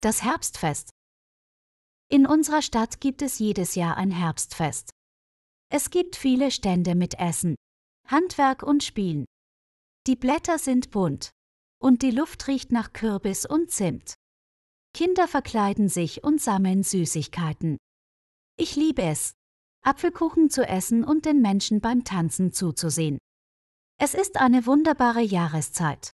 Das Herbstfest. In unserer Stadt gibt es jedes Jahr ein Herbstfest. Es gibt viele Stände mit Essen, Handwerk und Spielen. Die Blätter sind bunt. Und die Luft riecht nach Kürbis und Zimt. Kinder verkleiden sich und sammeln Süßigkeiten. Ich liebe es, Apfelkuchen zu essen und den Menschen beim Tanzen zuzusehen. Es ist eine wunderbare Jahreszeit.